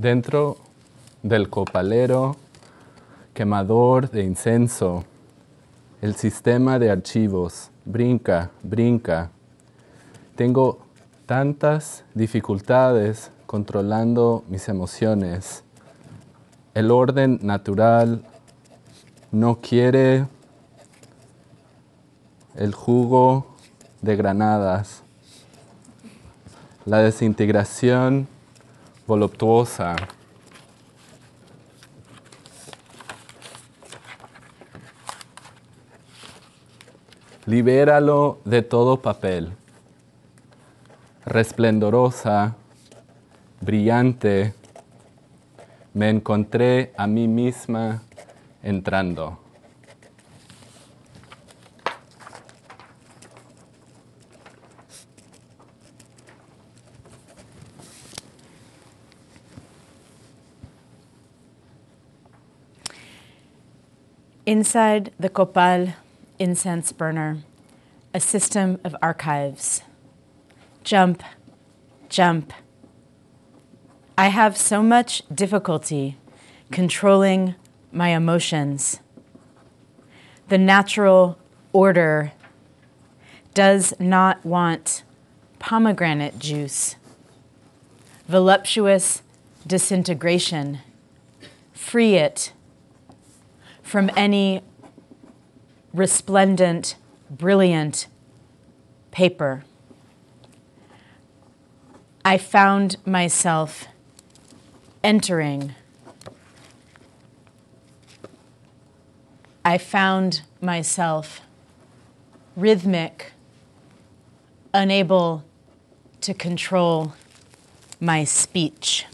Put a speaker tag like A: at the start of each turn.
A: dentro del copalero quemador de incenso, el sistema de archivos, brinca, brinca. Tengo tantas dificultades controlando mis emociones. El orden natural no quiere el jugo de granadas. La desintegración voluptuosa. Libéralo de todo papel, resplendorosa, brillante, me encontré a mí misma entrando.
B: Inside the Kopal incense burner, a system of archives. Jump, jump. I have so much difficulty controlling my emotions. The natural order does not want pomegranate juice, voluptuous disintegration. Free it from any resplendent, brilliant paper. I found myself entering. I found myself rhythmic, unable to control my speech.